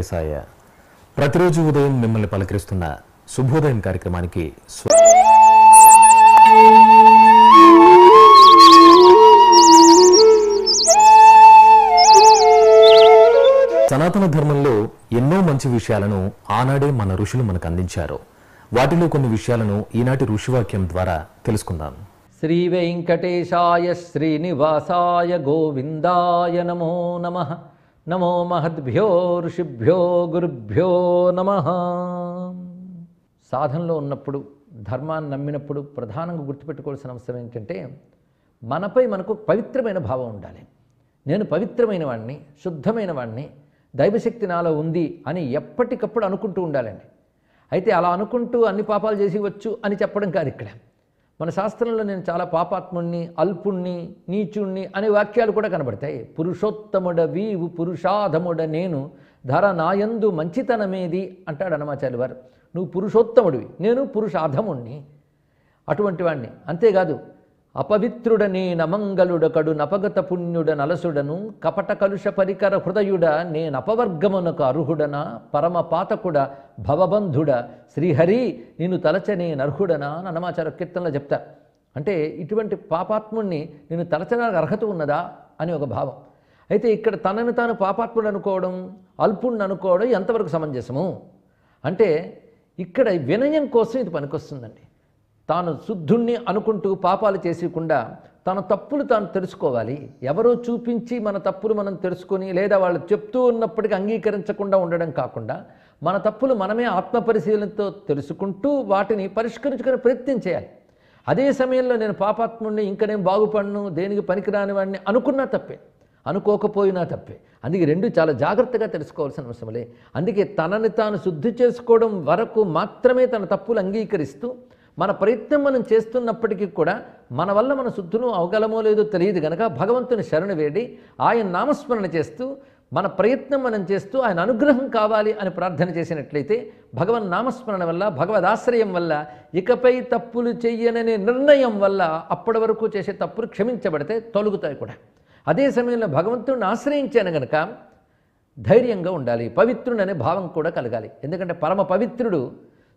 వెంకటేశాయ ప్రతిరోజు ఉదయం మిమ్మల్ని పలకరిస్తున్న శుభోదయం కార్యక్రమానికి సనాతన ధర్మంలో ఎన్నో మంచి విషయాలను ఆనాడే మన ఋషులు మనకు అందించారు వాటిలో కొన్ని విషయాలను ఈనాటి ఋషివాక్యం ద్వారా తెలుసుకుందాం శ్రీ వెంకటేశాయ శ్రీనివాసాయ గోవిందాయ నమో నమ నమో మహద్భ్యో ఋషిభ్యో గురుభ్యో నమ సాధనలో ఉన్నప్పుడు ధర్మాన్ని నమ్మినప్పుడు ప్రధానంగా గుర్తుపెట్టుకోవాల్సిన అవసరం ఏంటంటే మనపై మనకు పవిత్రమైన భావం ఉండాలి నేను పవిత్రమైన వాడిని శుద్ధమైన వాడిని దైవశక్తి నాలో ఉంది అని ఎప్పటికప్పుడు అనుకుంటూ ఉండాలండి అయితే అలా అనుకుంటూ అన్ని పాపాలు చేసి వచ్చు అని చెప్పడం కాదు ఇక్కడ మన శాస్త్రంలో నేను చాలా పాపాత్ముణ్ణి అల్పుణ్ణి నీచుణ్ణి అనే వాక్యాలు కూడా కనబడతాయి పురుషోత్తముడ వీవు పురుషాధముడ నేను ధర నాయందు మంచితనమేది అంటాడు అనమాచార్య వారు నువ్వు పురుషోత్తముడివి నేను పురుషాధముణ్ణి అటువంటి వాడిని అంతేకాదు అపవిత్రుడనే నమంగళుడకడు నపగత పుణ్యుడ నలసుడను కపట కలుష పరికర హృదయుడ నేనపవర్గమునకు అర్హుడన పరమ పాతకుడ భవబంధుడ శ్రీహరి నిన్ను తలచనే నర్హుడనా అని అనమాచార కీర్తనలో చెప్తా అంటే ఇటువంటి పాపాత్ముణ్ణి నేను తలచన అర్హత ఉన్నదా అని ఒక భావం అయితే ఇక్కడ తనను తాను పాపాత్ముడు అనుకోవడం అల్పుణ్ణి అనుకోవడం ఎంతవరకు సమంజసము అంటే ఇక్కడ వినయం కోసం ఇది పనికొస్తుందండి తాను శుద్ధుణ్ణి అనుకుంటూ పాపాలు చేసేకుండా తన తప్పులు తాను తెలుసుకోవాలి ఎవరో చూపించి మన తప్పులు మనం తెలుసుకొని లేదా వాళ్ళు చెప్తూ ఉన్నప్పటికీ అంగీకరించకుండా ఉండడం కాకుండా మన తప్పులు మనమే ఆత్మ పరిశీలనతో తెలుసుకుంటూ వాటిని పరిష్కరించుకునే ప్రయత్నం చేయాలి అదే సమయంలో నేను పాపాత్ముడిని ఇంకా నేను బాగుపడను దేనికి పనికిరాని వాడిని అనుకున్నా తప్పే అనుకోకపోయినా తప్పే అందుకే రెండు చాలా జాగ్రత్తగా తెలుసుకోవాల్సిన లే అందుకే తనని తాను శుద్ధి చేసుకోవడం వరకు మాత్రమే తన తప్పులు అంగీకరిస్తూ మన ప్రయత్నం మనం చేస్తున్నప్పటికీ కూడా మన వల్ల మన శుద్ధులు అవగలమో లేదో తెలియదు గనక భగవంతుని శరణు వేడి ఆయన నామస్మరణ చేస్తూ మన ప్రయత్నం మనం చేస్తూ ఆయన అనుగ్రహం కావాలి అని ప్రార్థన చేసినట్లయితే భగవన్ నామస్మరణ వల్ల ఆశ్రయం వల్ల ఇకపై తప్పులు చెయ్యననే నిర్ణయం వల్ల అప్పటి వరకు చేసే తప్పులు క్షమించబడితే తొలుగుతాయి కూడా అదే సమయంలో భగవంతుడిని ఆశ్రయించాను గనక ధైర్యంగా ఉండాలి పవిత్రుడు అనే భావం కూడా కలగాలి ఎందుకంటే పరమ పవిత్రుడు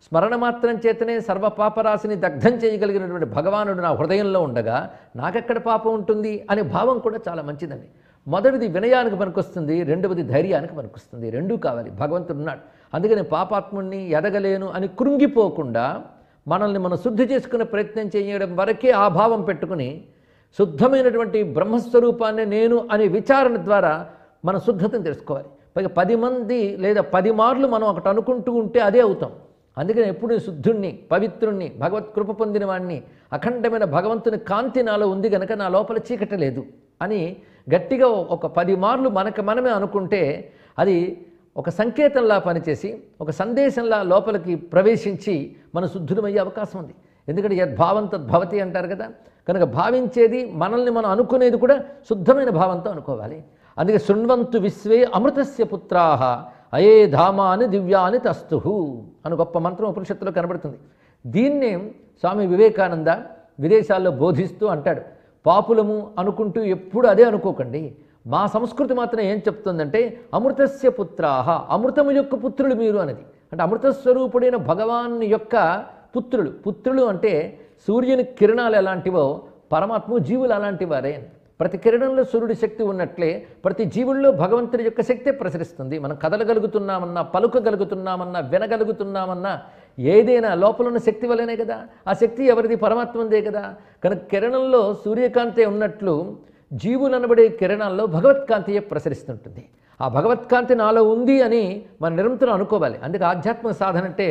స్మరణ మాత్రం చేతనే సర్వ పాపరాశిని దగ్ధం చేయగలిగినటువంటి భగవానుడు నా హృదయంలో ఉండగా నాకెక్కడ పాపం ఉంటుంది అనే భావం కూడా చాలా మంచిదండి మొదటిది వినయానికి పనికొస్తుంది రెండవది ధైర్యానికి పనికొస్తుంది రెండూ కావాలి భగవంతుడు ఉన్నాడు అందుకని పాపాత్ముణ్ణి ఎదగలేను అని కృంగిపోకుండా మనల్ని మనం శుద్ధి చేసుకునే ప్రయత్నం చేయడం వరకే ఆ భావం పెట్టుకుని శుద్ధమైనటువంటి బ్రహ్మస్వరూపాన్ని నేను అనే విచారణ ద్వారా మన శుద్ధతను తెలుసుకోవాలి పైగా పది మంది లేదా పది మార్లు మనం ఒకటి అనుకుంటూ ఉంటే అదే అవుతాం అందుకని ఎప్పుడు శుద్ధుణ్ణి పవిత్రుణ్ణి భగవత్ కృప పొందిన వాణ్ణి అఖండమైన భగవంతుని కాంతి నాలో ఉంది గనక నా లోపల చీకట లేదు అని గట్టిగా ఒక పది మార్లు మనకు మనమే అనుకుంటే అది ఒక సంకేతంలా పనిచేసి ఒక సందేశంలా లోపలికి ప్రవేశించి మన శుద్ధులమయ్యే అవకాశం ఉంది ఎందుకంటే యద్భావం తద్భవతి అంటారు కదా కనుక భావించేది మనల్ని మనం అనుకునేది కూడా శుద్ధమైన భావంతో అనుకోవాలి అందుకే శృణ్వంతు విశ్వే అమృతస్య పుత్రాహ అయే ధామాని దివ్యాని తస్తుహు అని గొప్ప మంత్రం ఉపనిషత్తులో కనబడుతుంది దీన్నే స్వామి వివేకానంద విదేశాల్లో బోధిస్తూ అంటాడు పాపులము అనుకుంటూ ఎప్పుడు అదే అనుకోకండి మా సంస్కృతి మాత్రం ఏం చెప్తుందంటే అమృతస్య పుత్రాహ అమృతము యొక్క పుత్రులు మీరు అనేది అంటే అమృతస్వరూపుడైన భగవాన్ యొక్క పుత్రులు పుత్రులు అంటే సూర్యుని కిరణాలు ఎలాంటివో పరమాత్మ జీవులు అలాంటి వారే అని ప్రతి కిరణంలో సూర్యుడి శక్తి ఉన్నట్లే ప్రతి జీవుల్లో భగవంతుడి యొక్క శక్తే ప్రసరిస్తుంది మనం కదలగలుగుతున్నామన్నా పలుకగలుగుతున్నామన్నా వినగలుగుతున్నామన్నా ఏదైనా లోపల ఉన్న శక్తి వల్లనే కదా ఆ శక్తి ఎవరిది పరమాత్మందే కదా కనుక కిరణంలో సూర్యకాంతే ఉన్నట్లు జీవులు అనబడే కిరణాల్లో భగవత్కాంతియే ప్రసరిస్తుంటుంది ఆ భగవత్కాంతి నాలో ఉంది అని మనం నిరంతరం అనుకోవాలి అందుకే ఆధ్యాత్మిక సాధన అంటే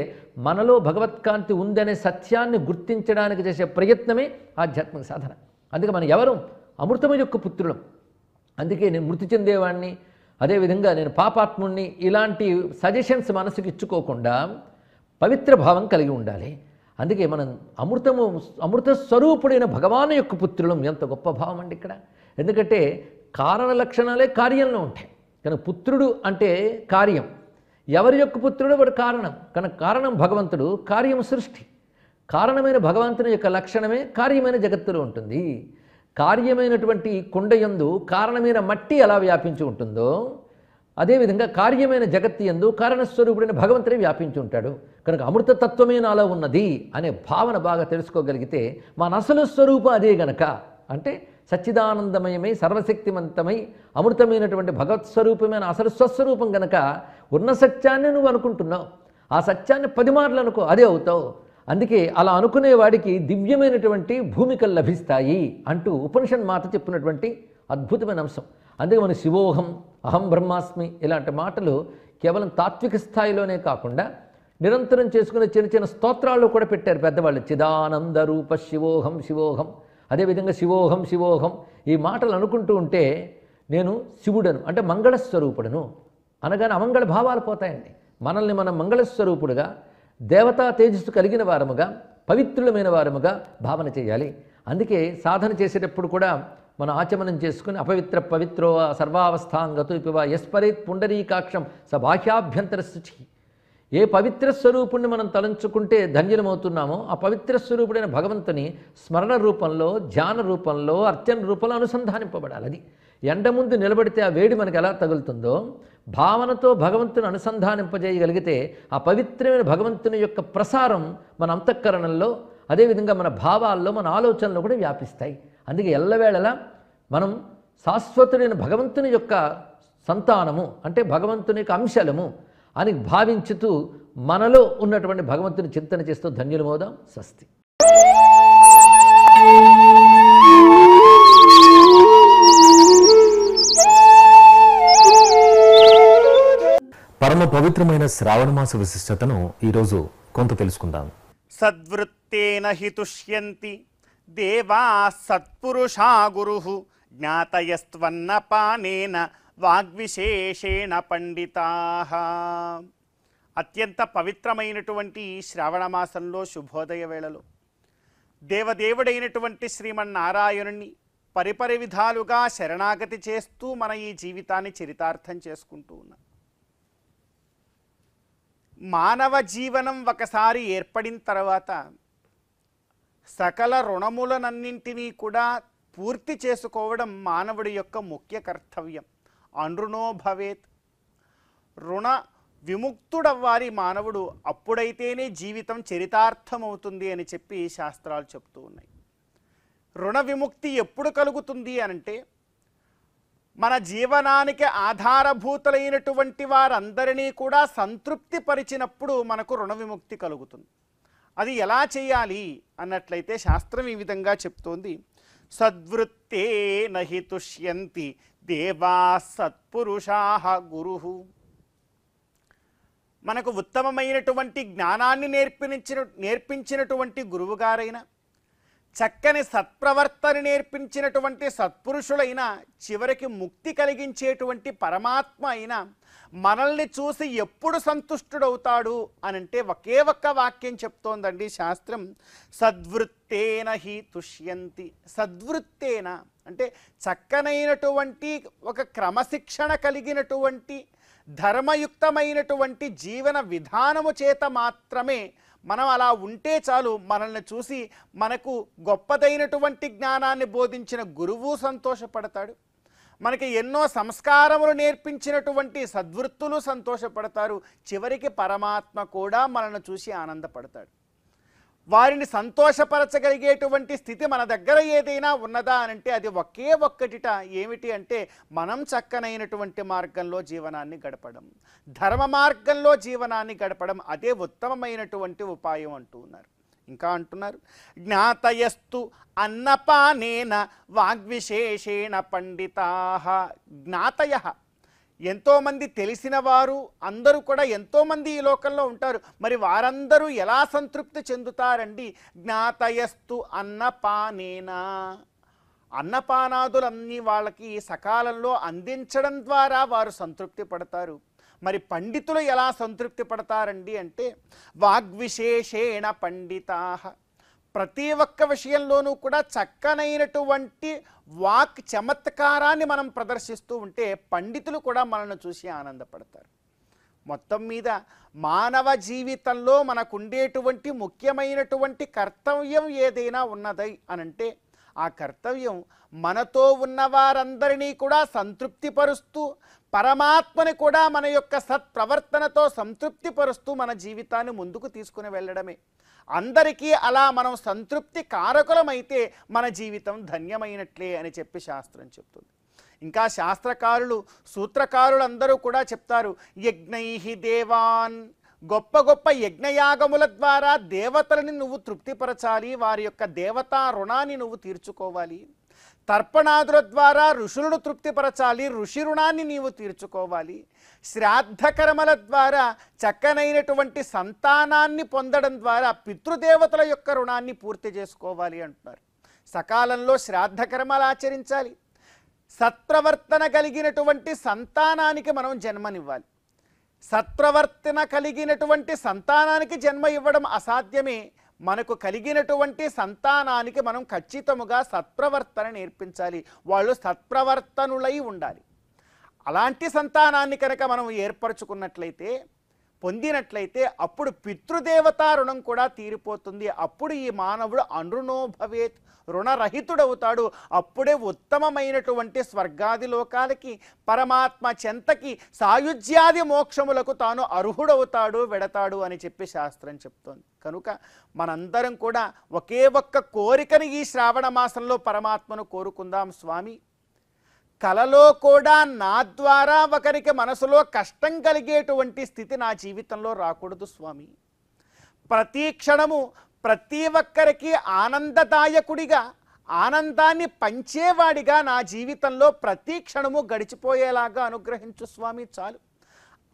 మనలో భగవత్కాంతి ఉందనే సత్యాన్ని గుర్తించడానికి చేసే ప్రయత్నమే ఆధ్యాత్మిక సాధన అందుకే మనం ఎవరు అమృతము యొక్క పుత్రులం అందుకే నేను మృతి చెందేవాడిని అదేవిధంగా నేను పాపాత్ముణ్ణి ఇలాంటి సజెషన్స్ మనసుకి ఇచ్చుకోకుండా పవిత్ర భావం కలిగి ఉండాలి అందుకే మనం అమృతము అమృత స్వరూపుడైన భగవాను యొక్క పుత్రులం ఎంత గొప్ప భావం అండి ఇక్కడ ఎందుకంటే కారణ లక్షణాలే కార్యంలో ఉంటాయి కనుక పుత్రుడు అంటే కార్యం ఎవరి యొక్క పుత్రుడు వాడు కారణం కనుక కారణం భగవంతుడు కార్యం సృష్టి కారణమైన భగవంతుని యొక్క లక్షణమే కార్యమైన జగత్తులో ఉంటుంది కార్యమైనటువంటి కుండయందు కారణమైన మట్టి ఎలా వ్యాపించి ఉంటుందో అదేవిధంగా కార్యమైన జగత్తు ఎందు కారణస్వరూపుడైన భగవంతుడే వ్యాపించి ఉంటాడు కనుక అమృతతత్వమే నాలో ఉన్నది అనే భావన బాగా తెలుసుకోగలిగితే మన అసలు స్వరూపం అదే గనక అంటే సచ్చిదానందమయమై సర్వశక్తిమంతమై అమృతమైనటువంటి భగవత్ స్వరూపమైన అసలు స్వస్వరూపం గనక ఉన్న సత్యాన్ని నువ్వు అనుకుంటున్నావు ఆ సత్యాన్ని పది మార్లు అనుకో అదే అవుతావు అందుకే అలా అనుకునేవాడికి దివ్యమైనటువంటి భూమికలు లభిస్తాయి అంటూ ఉపనిషన్ మాట చెప్పినటువంటి అద్భుతమైన అంశం అందుకే మన శివోహం అహం బ్రహ్మాస్మి ఇలాంటి మాటలు కేవలం తాత్విక స్థాయిలోనే కాకుండా నిరంతరం చేసుకునే చిన్న చిన్న స్తోత్రాల్లో కూడా పెట్టారు పెద్దవాళ్ళు చిదానంద రూప శివోహం శివోహం అదేవిధంగా శివోహం శివోహం ఈ మాటలు అనుకుంటూ ఉంటే నేను శివుడను అంటే మంగళస్వరూపుడను అనగానే అమంగళ భావాలు పోతాయండి మనల్ని మనం మంగళస్వరూపుడుగా దేవతా తేజస్సు కలిగిన వారముగా పవిత్రులమైన వారముగా భావన చేయాలి అందుకే సాధన చేసేటప్పుడు కూడా మనం ఆచమనం చేసుకుని అపవిత్ర పవిత్రో సర్వావస్థాంగతో ఇపివా ఎస్పరేత్ పుండరీకాక్షం స బాహ్యాభ్యంతర శుచి ఏ పవిత్ర స్వరూపుణ్ణి మనం తలంచుకుంటే ధన్యమవుతున్నామో ఆ పవిత్ర స్వరూపుడైన భగవంతుని స్మరణ రూపంలో ధ్యాన రూపంలో అర్చన రూపంలో అనుసంధానింపబడాలి అది ఎండ ముందు నిలబడితే ఆ వేడి మనకు ఎలా తగులుతుందో భావనతో భగవంతుని అనుసంధానింపజేయగలిగితే ఆ పవిత్రమైన భగవంతుని యొక్క ప్రసారం మన అంతఃకరణంలో అదేవిధంగా మన భావాల్లో మన ఆలోచనలు కూడా వ్యాపిస్తాయి అందుకే ఎల్లవేళలా మనం శాశ్వతుడైన భగవంతుని యొక్క సంతానము అంటే భగవంతుని యొక్క అంశలము అని భావించుతూ మనలో ఉన్నటువంటి భగవంతుని చింతన చేస్తూ ధన్యులు మోదాం స్వస్తి పరమ పవిత్రమైన శ్రావణమాస విశిష్టతను ఈరోజు కొంత తెలుసుకుందాం సద్వృత్తేన హితుష్యంతి దేవా సత్పురుషా గురు జ్ఞాతయస్త్వన్న పానేన వాగ్విశేషేణ పండితా అత్యంత పవిత్రమైనటువంటి శ్రావణ మాసంలో శుభోదయ వేళలో దేవదేవుడైనటువంటి శ్రీమన్నారాయణుణ్ణి పరిపరి విధాలుగా శరణాగతి చేస్తూ మన ఈ జీవితాన్ని చరితార్థం చేసుకుంటూ ఉన్నాం మానవ జీవనం ఒకసారి ఏర్పడిన తర్వాత సకల రుణములనన్నింటినీ కూడా పూర్తి చేసుకోవడం మానవుడి యొక్క ముఖ్య కర్తవ్యం అనృణో భవేత్ రుణ విముక్తుడవ్వాలి మానవుడు అప్పుడైతేనే జీవితం చరితార్థమవుతుంది అని చెప్పి శాస్త్రాలు చెప్తూ ఉన్నాయి రుణ విముక్తి ఎప్పుడు కలుగుతుంది అనంటే మన జీవనానికి ఆధారభూతులైనటువంటి వారందరినీ కూడా సంతృప్తి పరిచినప్పుడు మనకు రుణ విముక్తి కలుగుతుంది అది ఎలా చేయాలి అన్నట్లయితే శాస్త్రం ఈ విధంగా చెప్తోంది సద్వృత్తే నహి తుష్యంతి దేవా సత్పురుషాహ గురు మనకు ఉత్తమమైనటువంటి జ్ఞానాన్ని నేర్పించిన నేర్పించినటువంటి గురువుగారైన చక్కని సత్ప్రవర్తన నేర్పించినటువంటి సత్పురుషులైన చివరికి ముక్తి కలిగించేటువంటి పరమాత్మ అయిన మనల్ని చూసి ఎప్పుడు సంతుష్టుడవుతాడు అనంటే ఒకే ఒక్క వాక్యం చెప్తోందండి శాస్త్రం సద్వృత్తేన హి తుష్యంతి సద్వృత్తేన అంటే చక్కనైనటువంటి ఒక క్రమశిక్షణ కలిగినటువంటి ధర్మయుక్తమైనటువంటి జీవన విధానము చేత మాత్రమే మనం అలా ఉంటే చాలు మనల్ని చూసి మనకు గొప్పదైనటువంటి జ్ఞానాన్ని బోధించిన గురువు సంతోషపడతాడు మనకి ఎన్నో సంస్కారములు నేర్పించినటువంటి సద్వృత్తులు సంతోషపడతారు చివరికి పరమాత్మ కూడా మనల్ని చూసి ఆనందపడతాడు వారిని సంతోషపరచగలిగేటువంటి స్థితి మన దగ్గర ఏదైనా ఉన్నదా అంటే అది ఒకే ఒక్కటిట ఏమిటి అంటే మనం చక్కనైనటువంటి మార్గంలో జీవనాన్ని గడపడం ధర్మ మార్గంలో జీవనాన్ని గడపడం అదే ఉత్తమమైనటువంటి ఉపాయం అంటూ ఉన్నారు ఇంకా అంటున్నారు జ్ఞాతయస్తు అన్నపానేన వాగ్విశేషేణ పండితాహ జ్ఞాతయ ఎంతోమంది తెలిసిన వారు అందరూ కూడా ఎంతోమంది ఈ లోకంలో ఉంటారు మరి వారందరూ ఎలా సంతృప్తి చెందుతారండి జ్ఞాతయస్తు అన్నపానేనా అన్నపానాదులన్నీ వాళ్ళకి సకాలంలో అందించడం ద్వారా వారు సంతృప్తి పడతారు మరి పండితులు ఎలా సంతృప్తి పడతారండి అంటే వాగ్విశేషేణ పండితాహ ప్రతి ఒక్క విషయంలోనూ కూడా చక్కనైనటువంటి వాక్ చమత్కారాన్ని మనం ప్రదర్శిస్తూ ఉంటే పండితులు కూడా మనల్ని చూసి ఆనందపడతారు మొత్తం మీద మానవ జీవితంలో మనకు ఉండేటువంటి ముఖ్యమైనటువంటి కర్తవ్యం ఏదైనా ఉన్నది అనంటే ఆ కర్తవ్యం మనతో ఉన్న వారందరినీ కూడా సంతృప్తిపరుస్తూ పరమాత్మని కూడా మన యొక్క సత్ప్రవర్తనతో సంతృప్తిపరుస్తూ మన జీవితాన్ని ముందుకు తీసుకుని వెళ్ళడమే అందరికీ అలా మనం సంతృప్తి కారకులమైతే మన జీవితం ధన్యమైనట్లే అని చెప్పి శాస్త్రం చెప్తుంది ఇంకా శాస్త్రకారులు సూత్రకారులు అందరూ కూడా చెప్తారు యజ్ఞై దేవాన్ గొప్ప గొప్ప యజ్ఞయాగముల ద్వారా దేవతలని నువ్వు తృప్తిపరచాలి వారి యొక్క దేవతా రుణాన్ని నువ్వు తీర్చుకోవాలి తర్పణాదుల ద్వారా ఋషులను తృప్తిపరచాలి ఋషి రుణాన్ని నీవు తీర్చుకోవాలి శ్రాద్ధకర్మల ద్వారా చక్కనైనటువంటి సంతానాన్ని పొందడం ద్వారా పితృదేవతల యొక్క రుణాన్ని పూర్తి చేసుకోవాలి అంటున్నారు సకాలంలో శ్రాద్ధకర్మలు ఆచరించాలి సత్ప్రవర్తన కలిగినటువంటి సంతానానికి మనం జన్మనివ్వాలి సత్ప్రవర్తన కలిగినటువంటి సంతానానికి జన్మ ఇవ్వడం అసాధ్యమే మనకు కలిగినటువంటి సంతానానికి మనం ఖచ్చితముగా సత్ప్రవర్తన నేర్పించాలి వాళ్ళు సత్ప్రవర్తనులై ఉండాలి అలాంటి సంతానాన్ని కనుక మనం ఏర్పరచుకున్నట్లయితే పొందినట్లయితే అప్పుడు పితృదేవతా రుణం కూడా తీరిపోతుంది అప్పుడు ఈ మానవుడు అనురుణో భవేత్ రుణరహితుడవుతాడు అప్పుడే ఉత్తమమైనటువంటి స్వర్గాది లోకాలకి పరమాత్మ చెంతకి సాయుధ్యాది మోక్షములకు తాను అర్హుడవుతాడు వెడతాడు అని చెప్పి శాస్త్రం చెప్తోంది కనుక మనందరం కూడా ఒకే ఒక్క కోరికని ఈ శ్రావణ మాసంలో పరమాత్మను కోరుకుందాం స్వామి కలలో కూడా నా ద్వారా ఒకరికి మనసులో కష్టం కలిగేటువంటి స్థితి నా జీవితంలో రాకూడదు స్వామి ప్రతి క్షణము ప్రతి ఒక్కరికి ఆనందదాయకుడిగా ఆనందాన్ని పంచేవాడిగా నా జీవితంలో ప్రతి క్షణము గడిచిపోయేలాగా అనుగ్రహించు స్వామి చాలు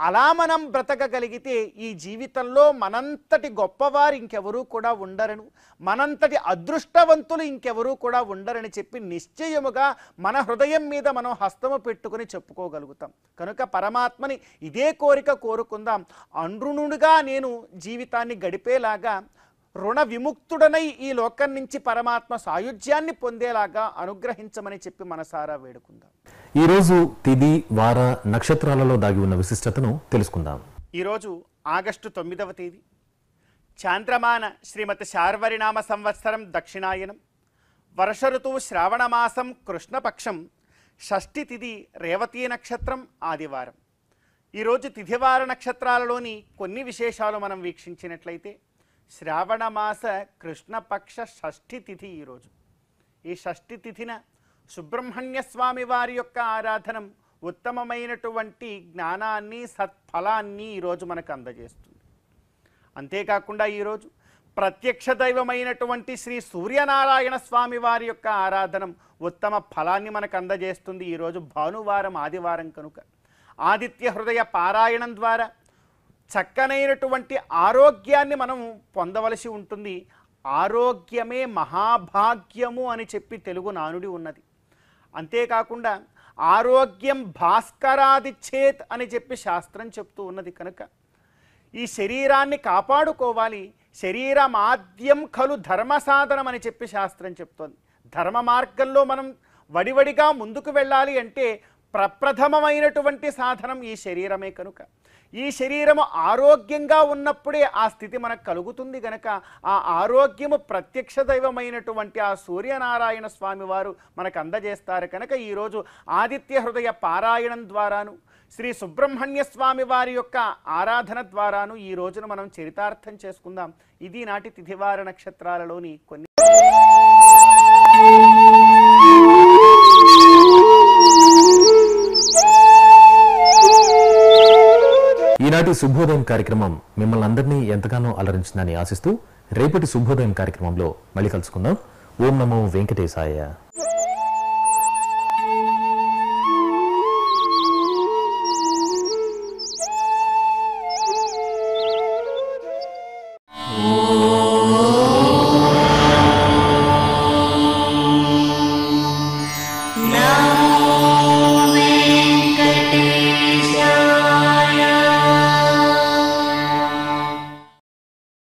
అలా మనం బ్రతకగలిగితే ఈ జీవితంలో మనంతటి గొప్పవారు ఇంకెవరూ కూడా ఉండరను మనంతటి అదృష్టవంతులు ఇంకెవరూ కూడా ఉండరని చెప్పి నిశ్చయముగా మన హృదయం మీద మనం హస్తము పెట్టుకుని చెప్పుకోగలుగుతాం కనుక పరమాత్మని ఇదే కోరిక కోరుకుందాం అండ్రునుడుగా నేను జీవితాన్ని గడిపేలాగా రుణ విముక్తుడనై ఈ లోకం నుంచి పరమాత్మ సాయుధ్యాన్ని పొందేలాగా అనుగ్రహించమని చెప్పి మనసారా వేడుకుందాం ఈరోజు తిది వార నక్షత్రాలలో దాగి ఉన్న విశిష్టతను తెలుసుకుందాం ఈరోజు ఆగస్టు తొమ్మిదవ తేదీ చాంద్రమాన శ్రీమతి శార్వరినామ సంవత్సరం దక్షిణాయనం వర్ష ఋతువు శ్రావణమాసం కృష్ణపక్షం షష్ఠి తిథి రేవతీ నక్షత్రం ఆదివారం ఈరోజు తిథివార నక్షత్రాలలోని కొన్ని విశేషాలు మనం వీక్షించినట్లయితే శ్రావణమాస కృష్ణపక్ష షష్ఠి తిథి ఈరోజు ఈ షష్ఠి తిథిన సుబ్రహ్మణ్య స్వామి వారి యొక్క ఆరాధనం ఉత్తమమైనటువంటి జ్ఞానాన్ని సత్ఫలాన్ని ఈరోజు మనకు అందజేస్తుంది అంతేకాకుండా ఈరోజు ప్రత్యక్ష దైవమైనటువంటి శ్రీ సూర్యనారాయణ స్వామి వారి యొక్క ఆరాధనం ఉత్తమ ఫలాన్ని మనకు అందజేస్తుంది ఈరోజు భానువారం ఆదివారం కనుక ఆదిత్య హృదయ పారాయణం ద్వారా చక్కనైనటువంటి ఆరోగ్యాన్ని మనం పొందవలసి ఉంటుంది ఆరోగ్యమే మహాభాగ్యము అని చెప్పి తెలుగు నానుడి ఉన్నది అంతేకాకుండా ఆరోగ్యం భాస్కరాది చేత్ అని చెప్పి శాస్త్రం చెప్తూ ఉన్నది కనుక ఈ శరీరాన్ని కాపాడుకోవాలి శరీరమాద్యం కలు ధర్మ సాధనం అని చెప్పి శాస్త్రం చెప్తోంది ధర్మ మార్గంలో మనం వడివడిగా ముందుకు వెళ్ళాలి అంటే ప్రప్రథమమైనటువంటి సాధనం ఈ శరీరమే కనుక ఈ శరీరము ఆరోగ్యంగా ఉన్నప్పుడే ఆ స్థితి మనకు కలుగుతుంది గనక ఆ ఆరోగ్యము ప్రత్యక్ష దైవమైనటువంటి ఆ సూర్యనారాయణ స్వామి వారు మనకు అందజేస్తారు కనుక ఈరోజు ఆదిత్య హృదయ పారాయణం ద్వారాను శ్రీ సుబ్రహ్మణ్య స్వామి వారి యొక్క ఆరాధన ద్వారాను ఈ రోజున మనం చరితార్థం చేసుకుందాం ఇది నాటి తిథివార నక్షత్రాలలోని కొన్ని ఈనాటి శుభోదయం కార్యక్రమం మిమ్మల్ని అందరినీ ఎంతగానో అలరించిందని ఆశిస్తూ రేపటి శుభోదయం కార్యక్రమంలో మళ్ళీ కలుసుకుందాం ఓం నమో వెంకటేశాయ